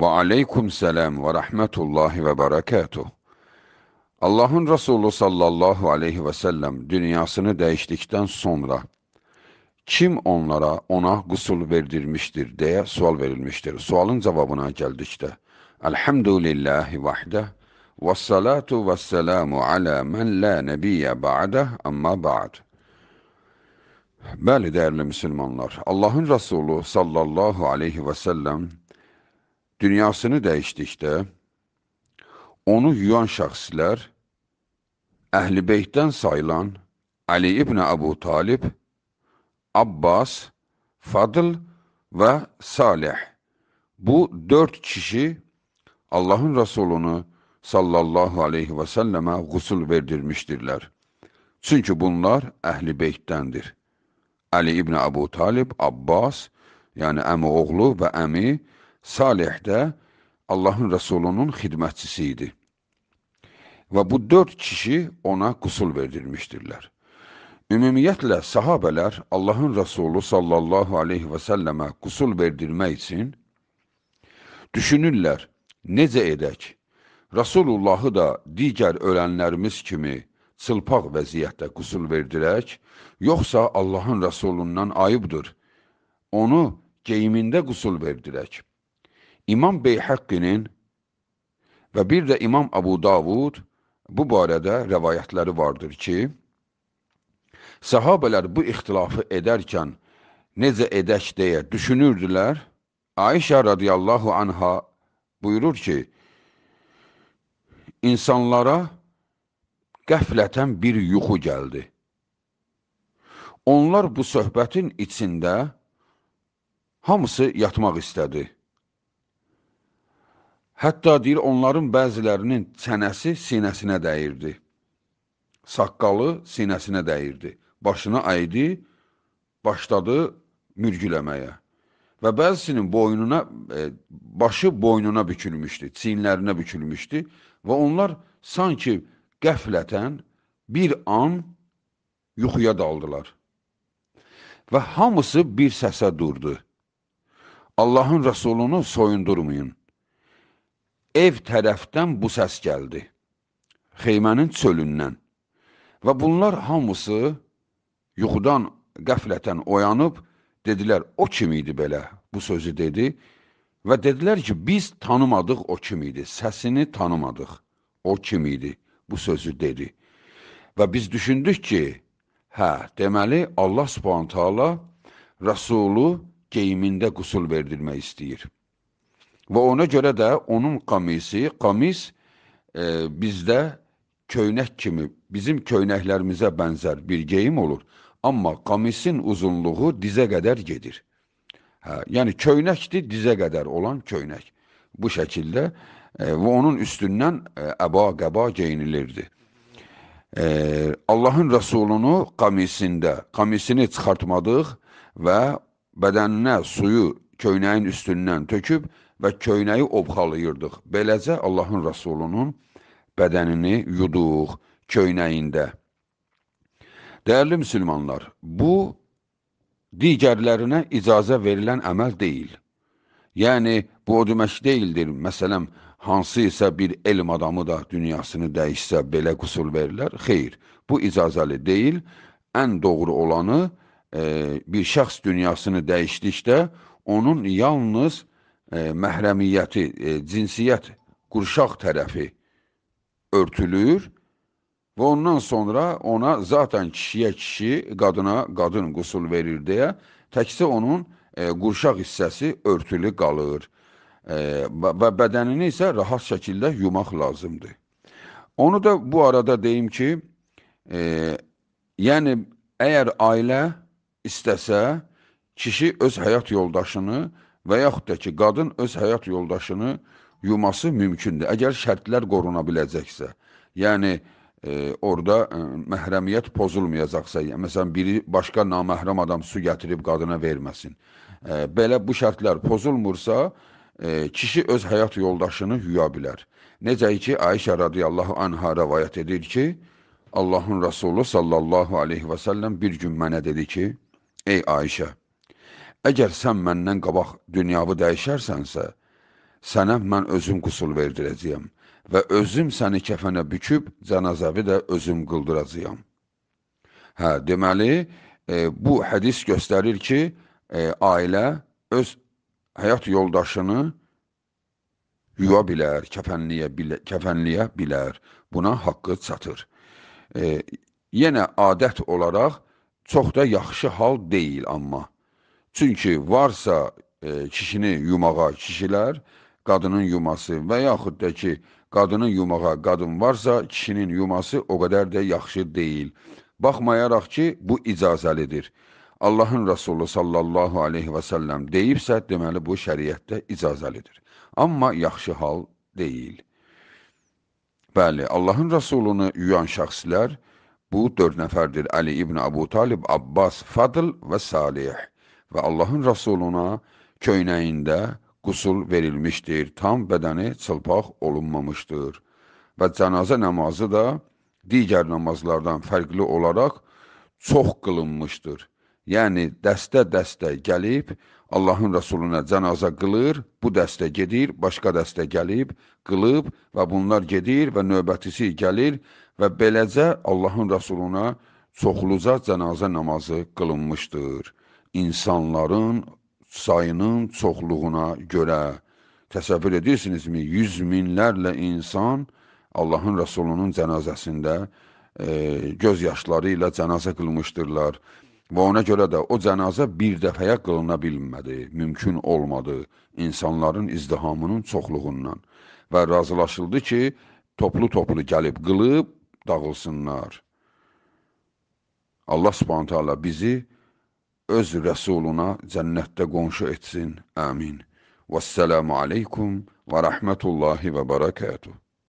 Ve aleyküm selam ve rahmetullahi ve berekatuh. Allah'ın Resulü sallallahu aleyhi ve sellem dünyasını değiştikten sonra kim onlara ona gusul verdirmiştir diye sual verilmiştir. Sualın cevabına geldi işte. Elhamdülillahi vahde ve salatu ve selamu ala men la nebiye ba'de amma ba'd. Bəli, değerli Müslümanlar, Allah'ın Resulü sallallahu aleyhi ve sellem dünyasını dəyişdikdə onu yuyan şahsiler, Əhl-i Beytdən sayılan Ali ibn Abu Talib, Abbas, Fadıl ve Salih. Bu dört kişi Allahın Resulunu sallallahu aleyhi və səlləmə qusul verdirmişdirlər. Çünki bunlar Əhl-i Beytdəndir. Ali ibn Abu Talib, Abbas, yani əmi oğlu və əmi, Salih də Allahın Rəsulunun xidmətçisi idi. Və bu dörd kişi ona qusul verdirmişdirlər. Ümumiyyətlə, sahabələr Allahın Rəsulu sallallahu aleyhi və səlləmə qusul verdirmək üçün düşünürlər, necə edək? Rasulullahı da digər ölənlərimiz kimi çılpaq vəziyyətdə qusul verdirək, yoxsa Allahın Rəsulundan ayıbdır, onu geyimində qusul verdirək. İmam Beyhəqqinin və bir də İmam Abu Davud bu barədə rəvayətləri vardır ki, səhabələr bu ixtilafı edərkən necə edək deyə düşünürdülər, Ayşə radiyallahu anha buyurur ki, insanlara qəflətən bir yuxu gəldi. Onlar bu söhbətin içində hamısı yatmaq istədi. Hətta deyir, onların bəzilərinin çənəsi sinəsinə dəyirdi. Saqqalı sinəsinə dəyirdi. Başına əydi, başladı mürgüləməyə. Və bəzisinin boynuna, e, başı boynuna bükülmüşdü, çiyinlərinə bükülmüşdü. Və onlar sanki qəflətən bir an yuxuya daldılar. Və hamısı bir səsə durdu. Allahın Rəsulunu soyundurmayın ev tərəfdən bu səs gəldi. Xeymənin çölündən. Və bunlar hamısı yuxudan qəflətən oyanıb, dedilər, o kim idi belə? Bu sözü dedi və dedilər ki, biz tanımadıq o kim idi, səsini tanımadıq, o kim idi, bu sözü dedi. Və biz düşündük ki, hə, deməli, Allah subhanətə Allah rəsulu qeymində qusul verdirmək istəyir. Və ona görə də onun qamisi, qamis e, bizdə köynək kimi, bizim köynəklərimizə bənzər bir geyim olur. Amma qamisin uzunluğu dizə qədər gedir. Hə, yəni köynəkdir, dizə qədər olan köynək. Bu şəkildə e, və onun üstündən e, əba qəba geyinilirdi. E, Allahın Rəsulunu qamisində, qamisini çıxartmadıq və bədəninə suyu köynəyin üstündən töküb və köynəyi obxalayırdıq. Beləcə Allahın Rəsulunun bədənini yuduq köynəyində. Dəyərli müsəlmanlar, bu digərlərinə icazə verilən əməl deyil. Yəni, bu o demək deyildir, məsələn, hansısa bir elm adamı da dünyasını dəyişsə belə qusul verilər. Xeyr, bu icazəli deyil. Ən doğru olanı, e, bir şəxs dünyasını dəyişdikdə, onun yalnız E, məhrəmiyyəti, e, cinsiyyət qurşaq tərəfi örtülür və ondan sonra ona zaten kişiyə kişi, qadına qadın qusul verir deyə təkcə onun e, qurşaq hissəsi örtülü qalır və bədənini isə rahat şəkildə yumaq lazımdır. Onu da bu arada deyim ki, e, yəni əgər ailə istəsə, kişi öz həyat yoldaşını və yaxud da ki, qadın öz həyat yoldaşını yuması mümkündür. Əgər şərtlər qoruna biləcəksə, yəni e, orada e, məhrəmiyyət pozulmayacaqsa, yəni, məsələn, biri başqa naməhrəm adam su gətirib qadına verməsin. E, belə bu şərtlər pozulmursa, e, kişi öz həyat yoldaşını yuya bilər. Necə ki, Ayşə radiyallahu anha rəvayət edir ki, Allahın Rəsulu sallallahu aleyhi və səlləm bir gün mənə dedi ki, ey Ayşə, Əgər sən məndən qabaq dünyavı dəyişərsənsə, sənə mən özüm qusul verdirəcəyəm və özüm səni kəfənə büküb cənazəvi də özüm qıldıracağam. Hə, deməli, e, bu hədis göstərir ki, e, ailə öz həyat yoldaşını yuya bilər, kəfənliyə, bilə, kəfənliyə bilər. Buna haqqı çatır. E, yenə adət olaraq çox da yaxşı hal deyil amma. Çünki varsa e, kişini yumağa kişilər, qadının yuması və yaxud da ki, qadının yumağa qadın varsa, kişinin yuması o qədər də yaxşı deyil. Baxmayaraq ki, bu icazəlidir. Allahın Rasulü sallallahu aleyhi və səlləm deyibsə, deməli bu şəriətdə icazəlidir. Amma yaxşı hal deyil. Bəli, Allahın Rasulunu yuyan şəxslər bu dörd nəfərdir. Əli ibn Əbu Talib, Abbas, Fadl və Salih və Allahın Rasuluna köynəyində qusul verilmişdir, tam bədəni çılpaq olunmamışdır. Və cənazə namazı da digər namazlardan fərqli olaraq çox qılınmışdır. Yəni, dəstə-dəstə gəlib, Allahın Rasuluna cənaza qılır, bu dəstə gedir, başqa dəstə gəlib, qılıb və bunlar gedir və növbətisi gəlir və beləcə Allahın Rasuluna çoxluca cənaza namazı qılınmışdır.'' insanların sayının çoxluğuna görə təsəvvür edirsinizmi? Yüz minlərlə insan Allahın Rəsulunun cənazəsində e, göz yaşları ilə cənazə qılmışdırlar. Və ona görə də o cənazə bir dəfəyə qılına bilmədi, mümkün olmadı insanların izdihamının çoxluğundan. Və razılaşıldı ki, toplu-toplu gəlib qılıb dağılsınlar. Allah subhanətə Allah bizi öz rəsuluna cənnətdə qonşu etsin. Amin. Vəssalamu aleykum və rəhmətullahi və barakatuh.